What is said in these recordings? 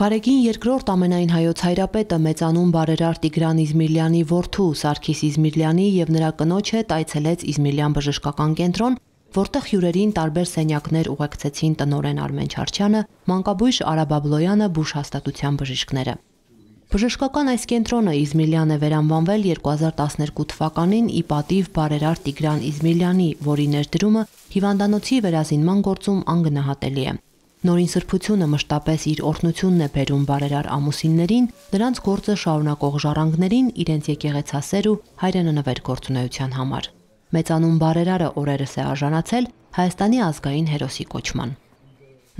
Կարեկին երկրորդ ամենայն հայոց հայրապետը մեծանուն բարերար Տիգրան Իզմիրլյանի որդու Սարգիս Իզմիրլյանի եւ նրա կնոջ հետ այցելեց Իզմիրլյան բժշկական կենտրոն, որտեղ հյուրերին տարբեր սենյակներ ուղեկցեցին տնորեն Արմեն Չարչյանը, մանկաբույժ Արաբաբլոյանը, բուժ հաստատության բժիշկները։ Բժշկական այս կենտրոնը Իզմիլյան է վերանվանվել 2012 թվականին ի պատիվ բարերար Տիգրան Իզմիլյանի, որի ներդրումը հիվանդանոցի վերազինման գործում անգնահատելի է։ Նորին սրբությունը մշտապես իր օրհնությունն է բերում բարերար ամուսիններին, նրանց գործը շարունակող ժառանգներին իրենց եկեղեցասեր ու հայրենանվեր գործունեության համար։ Մեծանուն բարերարը օրերս է արժանացել Հայաստանի ազգային հերոսի կոչման։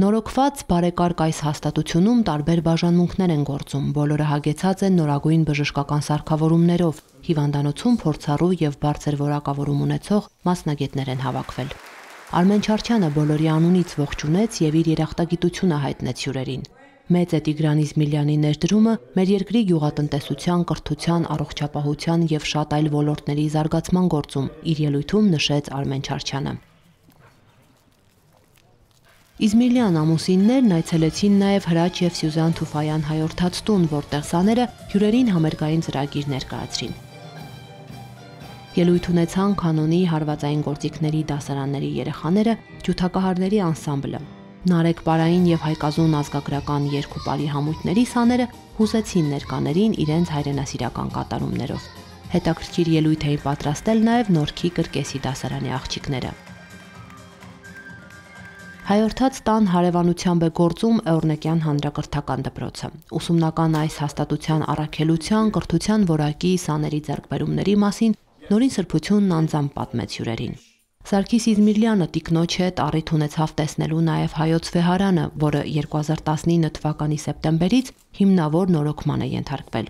Նորոգված բարեկարգ այս հաստատությունում տարբեր բաժանմունքներ են գործում, բոլորը հագեցած են նորագույն բժշկական սարքավորումներով, հիվանդանոցում փորձառու եւ բարձր որակավորում ունեցող մասնագետներ են հավաքվել։ Արմեն Չարչյանը բոլորի անունից ողջունեց եւ իր երախտագիտությունը հայտնեց հյուրերին։ Մեծ է Տիգրանից Միլյանի ներդրումը մեր երկրի գյուղատնտեսության, կրթության, առողջապահության եւ շատ այլ ոլորտների զարգացման գործում, իր ելույթում նշեց Արմեն Չարչյանը։ Իզմիլյան ամուսիններն այցելեցին նաև Հրաչ եւ Սյուզան Թուֆայան հայորդացտուն, որտեղ սաները հյուրերին համերգային ծրագիր ներկայացրին։ Ելույթ ունեցան կանոնի հարվածային գործիքների դասարանների երեխաները, ջութակահարների անսամբլը։ Նարեկ Պարային եւ Հայկազուն ազգագրական երկու բարի համույթների սաները հուզեցին ներկաներին իրենց հայրենասիրական կատարումներով։ Հետաքրքիր ելույթ էին պատրաստել նաեւ Նորքի կրկեսի դասարանի աղջիկները։ Հայորդաց տան հարևանությամբ է գործում Էորնեկյան հանրակրթական դպրոցը։ Ուսումնական այս հաստատության առաքելության, կրթության որակի, սաների ձեռքբերումների մասին Նորին սրբությունն անձամ պատմեց հյուրերին։ Սարգիս Իզմիրլյանը տիկնոջ հետ առիթ ունեցավ տեսնելու նաև հայոց վեհարանը, որը 2019 թվականի սեպտեմբերից հիմնավոր նորոգման է ենթարկվել։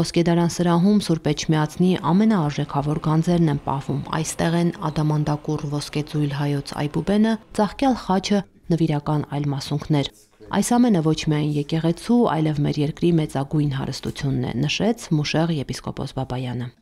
Ոսկեդարան սրահում Սուրբ Էջմիածնի ամենաարժեքավոր գանձերն են պահվում։ Այստեղ են ադամանդակուռ ոսկեծույլ հայոց այբուբենը, ծաղկյալ խաչը, նվիրական այլ մասունքներ։ Այս ամենը ոչ միայն եկեղեցու, այլև մեր երկրի մեծագույն հարստությունն է, նշեց Մուշեղ եպիսկոպոս Բաբայանը։